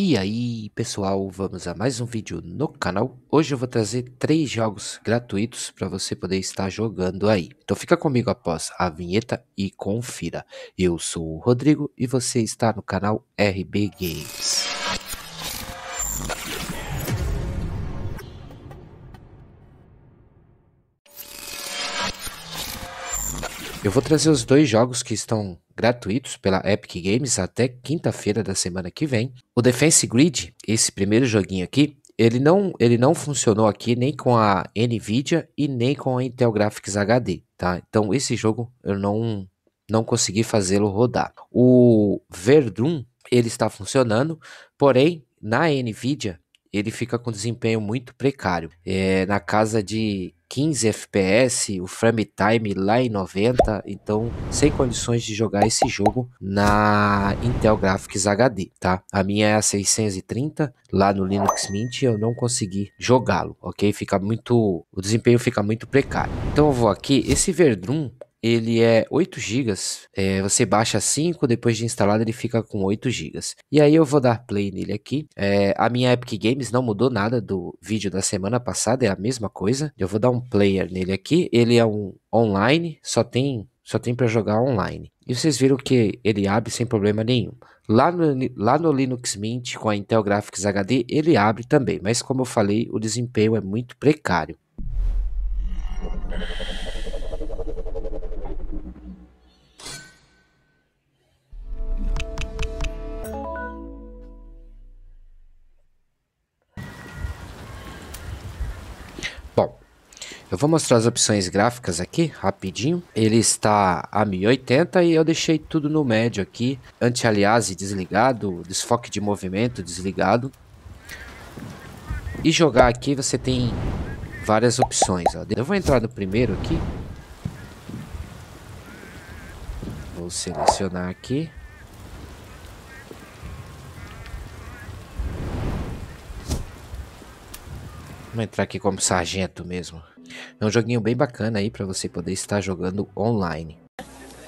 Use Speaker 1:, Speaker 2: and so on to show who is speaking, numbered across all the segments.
Speaker 1: E aí pessoal, vamos a mais um vídeo no canal. Hoje eu vou trazer três jogos gratuitos para você poder estar jogando aí. Então fica comigo após a vinheta e confira. Eu sou o Rodrigo e você está no canal RB Games. Eu vou trazer os dois jogos que estão gratuitos pela Epic Games até quinta-feira da semana que vem. O Defense Grid, esse primeiro joguinho aqui, ele não, ele não funcionou aqui nem com a Nvidia e nem com a Intel Graphics HD, tá? Então esse jogo eu não não consegui fazê-lo rodar. O Verdun, ele está funcionando, porém na Nvidia ele fica com desempenho muito precário, é, na casa de 15 FPS, o frame time lá em 90, então sem condições de jogar esse jogo na Intel Graphics HD, tá? A minha é a 630, lá no Linux Mint eu não consegui jogá-lo, ok? Fica muito, o desempenho fica muito precário. Então eu vou aqui, esse Verdun ele é 8 GB. É, você baixa 5, depois de instalado ele fica com 8 GB. E aí eu vou dar play nele aqui. É, a minha Epic Games não mudou nada do vídeo da semana passada, é a mesma coisa. Eu vou dar um player nele aqui. Ele é um online, só tem só tem para jogar online. E vocês viram que ele abre sem problema nenhum. Lá no, lá no Linux Mint com a Intel Graphics HD ele abre também, mas como eu falei, o desempenho é muito precário. Eu vou mostrar as opções gráficas aqui, rapidinho. Ele está a 1080 e eu deixei tudo no médio aqui. Anti-aliase desligado, desfoque de movimento desligado. E jogar aqui você tem várias opções. Ó. Eu vou entrar no primeiro aqui. Vou selecionar aqui. Vamos entrar aqui como sargento mesmo. É um joguinho bem bacana aí para você poder estar jogando online.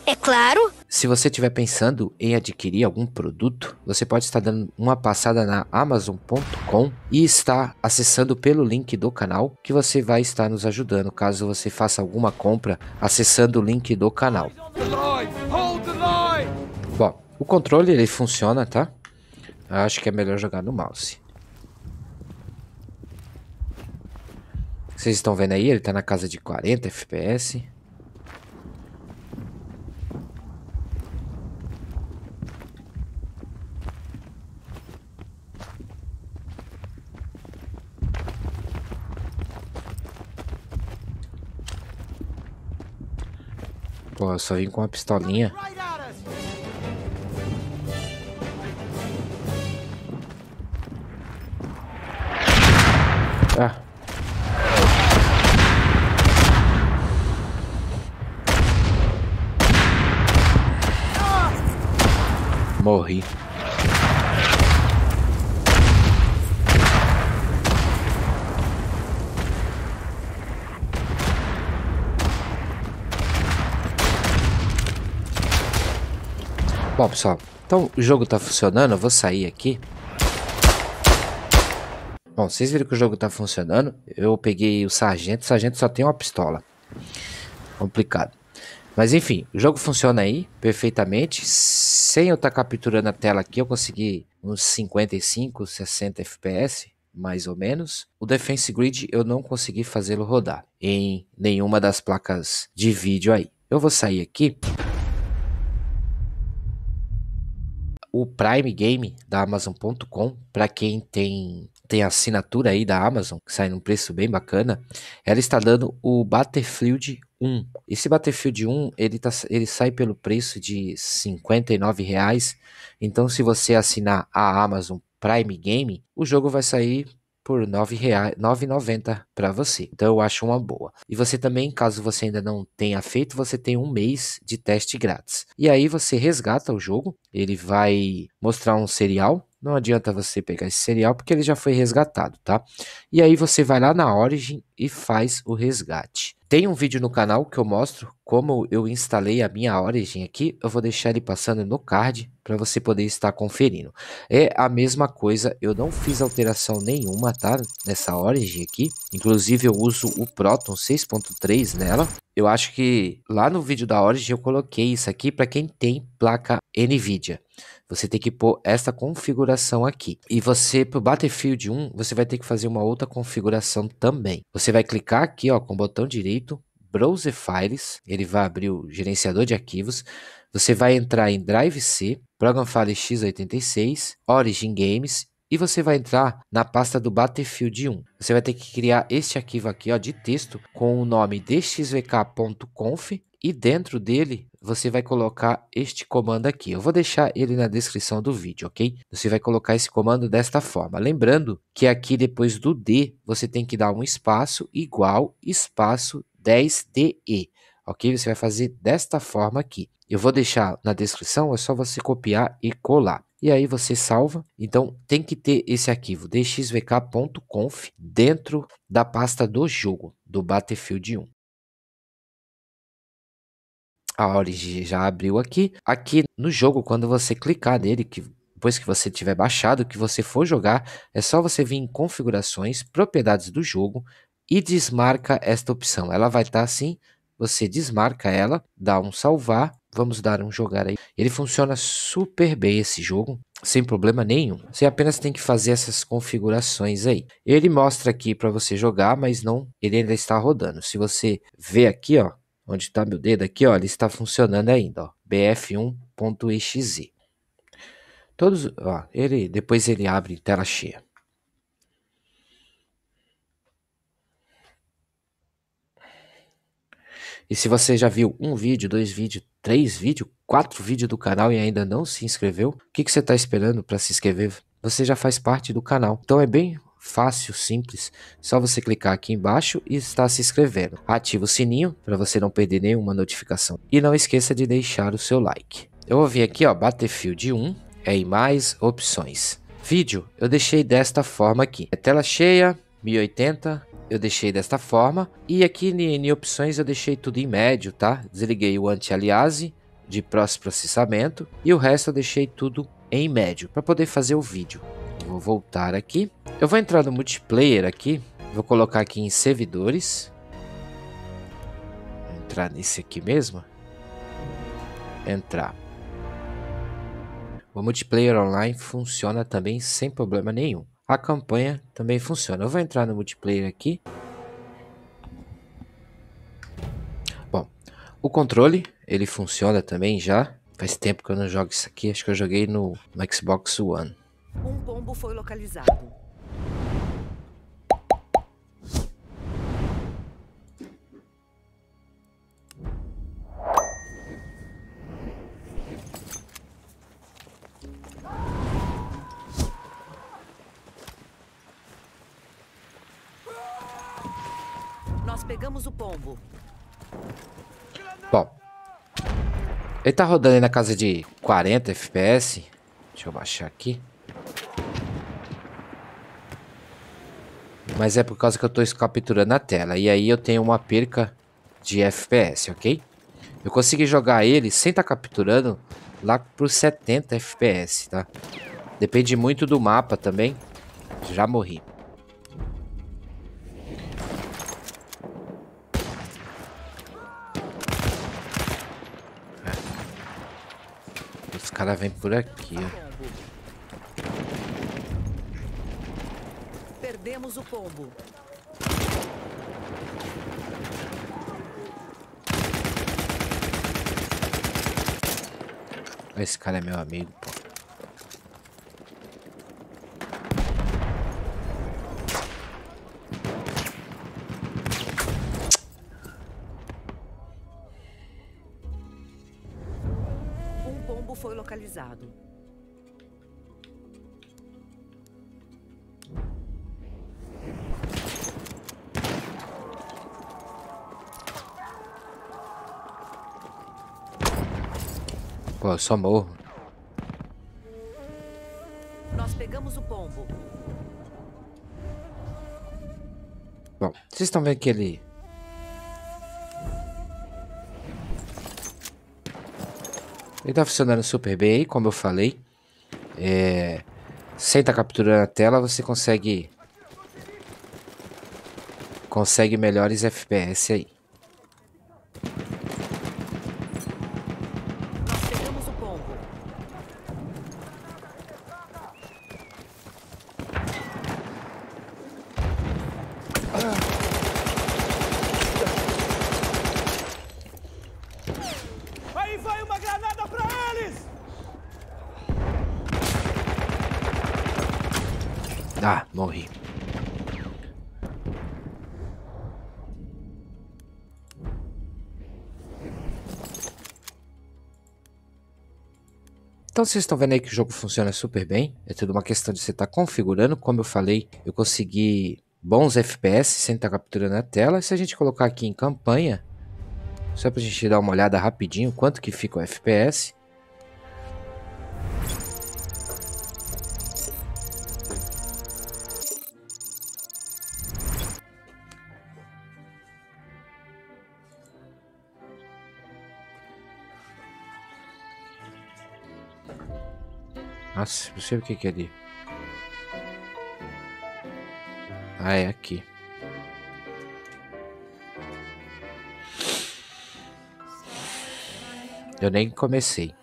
Speaker 1: É claro. Se você estiver pensando em adquirir algum produto, você pode estar dando uma passada na Amazon.com e estar acessando pelo link do canal que você vai estar nos ajudando caso você faça alguma compra acessando o link do canal. Bom, o controle ele funciona, tá? acho que é melhor jogar no mouse. Vocês estão vendo aí? Ele tá na casa de 40 FPS. Pô, eu só vim com uma pistolinha. morri Bom, pessoal, então o jogo tá funcionando, eu vou sair aqui. Bom, vocês viram que o jogo tá funcionando. Eu peguei o sargento, o sargento só tem uma pistola. Complicado. Mas enfim, o jogo funciona aí perfeitamente. Sem eu estar tá capturando a tela aqui, eu consegui uns 55, 60 FPS, mais ou menos. O Defense Grid eu não consegui fazê-lo rodar em nenhuma das placas de vídeo aí. Eu vou sair aqui o Prime Game da Amazon.com, para quem tem tem assinatura aí da Amazon, que sai num preço bem bacana, ela está dando o Battlefield 1. Esse Battlefield 1, ele, tá, ele sai pelo preço de R$ reais então se você assinar a Amazon Prime Game, o jogo vai sair por R$ 9,90 para você. Então eu acho uma boa. E você também, caso você ainda não tenha feito, você tem um mês de teste grátis. E aí você resgata o jogo, ele vai mostrar um serial não adianta você pegar esse serial porque ele já foi resgatado, tá? E aí você vai lá na Origin e faz o resgate. Tem um vídeo no canal que eu mostro como eu instalei a minha origem aqui. Eu vou deixar ele passando no card para você poder estar conferindo. É a mesma coisa, eu não fiz alteração nenhuma, tá? Nessa origem aqui. Inclusive eu uso o Proton 6.3 nela. Eu acho que lá no vídeo da origem eu coloquei isso aqui para quem tem placa NVIDIA. Você tem que pôr essa configuração aqui. E você, para o Battlefield 1, você vai ter que fazer uma outra configuração também. Você vai clicar aqui ó, com o botão direito, Browser Files, ele vai abrir o gerenciador de arquivos. Você vai entrar em Drive C, Program File x86, Origin Games e você vai entrar na pasta do Battlefield 1. Você vai ter que criar este arquivo aqui ó, de texto com o nome dxvk.conf e dentro dele você vai colocar este comando aqui. Eu vou deixar ele na descrição do vídeo, ok? Você vai colocar esse comando desta forma. Lembrando que aqui depois do D, você tem que dar um espaço igual espaço 10DE, ok? Você vai fazer desta forma aqui. Eu vou deixar na descrição, é só você copiar e colar. E aí você salva. Então tem que ter esse arquivo dxvk.conf dentro da pasta do jogo, do Battlefield 1 a Origin já abriu aqui. Aqui no jogo, quando você clicar nele, que depois que você tiver baixado, que você for jogar, é só você vir em configurações, propriedades do jogo e desmarca esta opção. Ela vai estar tá assim, você desmarca ela, dá um salvar, vamos dar um jogar aí. Ele funciona super bem esse jogo, sem problema nenhum. Você apenas tem que fazer essas configurações aí. Ele mostra aqui para você jogar, mas não, ele ainda está rodando. Se você ver aqui, ó, onde está meu dedo aqui, ó, ele está funcionando ainda, ó, bf1.exe. Todos, ó, ele, depois ele abre tela cheia. E se você já viu um vídeo, dois vídeos, três vídeos, quatro vídeos do canal e ainda não se inscreveu, o que, que você está esperando para se inscrever? Você já faz parte do canal. Então é bem fácil, simples. Só você clicar aqui embaixo e está se inscrevendo. Ativa o sininho para você não perder nenhuma notificação. E não esqueça de deixar o seu like. Eu vou vir aqui, ó, Battlefield 1, é em mais opções. Vídeo, eu deixei desta forma aqui. É tela cheia, 1080, eu deixei desta forma. E aqui em, em opções eu deixei tudo em médio, tá? Desliguei o anti-aliase de próximo processamento e o resto eu deixei tudo em médio para poder fazer o vídeo vou voltar aqui. Eu vou entrar no multiplayer aqui. Vou colocar aqui em servidores. Vou entrar nesse aqui mesmo. Entrar. O multiplayer online funciona também sem problema nenhum. A campanha também funciona. Eu vou entrar no multiplayer aqui. Bom, o controle, ele funciona também já. Faz tempo que eu não jogo isso aqui. Acho que eu joguei no, no Xbox One pombo foi localizado. Nós pegamos o pombo. Bom. Ele tá rodando aí na casa de 40 FPS. Deixa eu baixar aqui. Mas é por causa que eu estou capturando a tela. E aí eu tenho uma perca de FPS, ok? Eu consegui jogar ele sem estar tá capturando lá pro 70 FPS, tá? Depende muito do mapa também. Já morri. É. Os caras vêm por aqui, ó. Perdemos o pombo. Esse cara é meu amigo, pô. Um pombo foi localizado. Pô, só morro. Nós pegamos o pombo. Bom, vocês estão vendo que ele... Ele tá funcionando super bem aí, como eu falei. É... Sem tá capturando a tela, você consegue... Consegue melhores FPS aí. Então vocês estão vendo aí que o jogo funciona super bem. É tudo uma questão de você estar tá configurando. Como eu falei, eu consegui bons FPS sem estar tá capturando a tela. Se a gente colocar aqui em campanha, só para a gente dar uma olhada rapidinho quanto que fica o FPS. Nossa, não sei o que, é ali. Ah, é aqui. Eu nem comecei.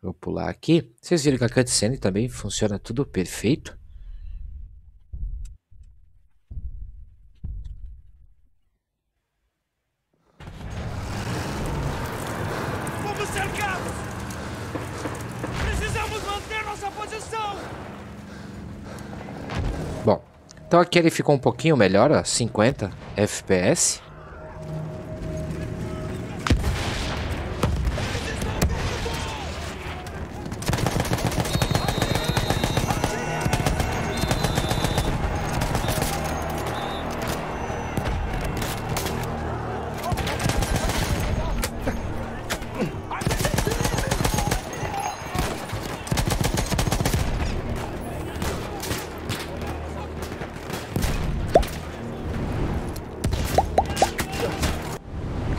Speaker 1: Vou pular aqui. Vocês viram que a cutscene também funciona tudo perfeito. Então aqui ele ficou um pouquinho melhor, ó, 50 FPS.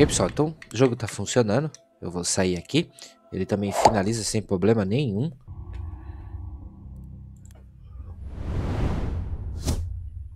Speaker 1: Ok, pessoal, então o jogo tá funcionando. Eu vou sair aqui. Ele também finaliza sem problema nenhum.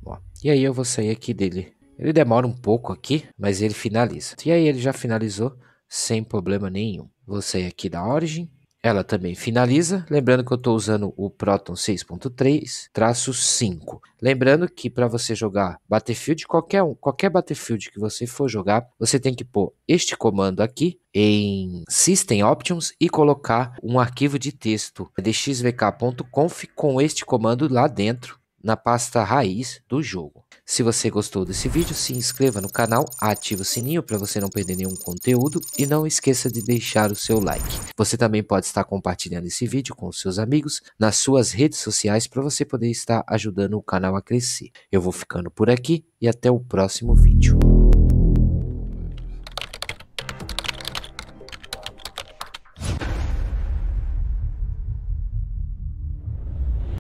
Speaker 1: Ó, e aí eu vou sair aqui dele. Ele demora um pouco aqui, mas ele finaliza. E aí ele já finalizou sem problema nenhum. Vou sair aqui da origem. Ela também finaliza, lembrando que eu estou usando o Proton 6.3, 5. Lembrando que para você jogar Battlefield, qualquer, um, qualquer Battlefield que você for jogar, você tem que pôr este comando aqui em System Options e colocar um arquivo de texto dxvk.conf com este comando lá dentro, na pasta raiz do jogo. Se você gostou desse vídeo, se inscreva no canal, ative o sininho para você não perder nenhum conteúdo e não esqueça de deixar o seu like. Você também pode estar compartilhando esse vídeo com seus amigos nas suas redes sociais para você poder estar ajudando o canal a crescer. Eu vou ficando por aqui e até o próximo vídeo.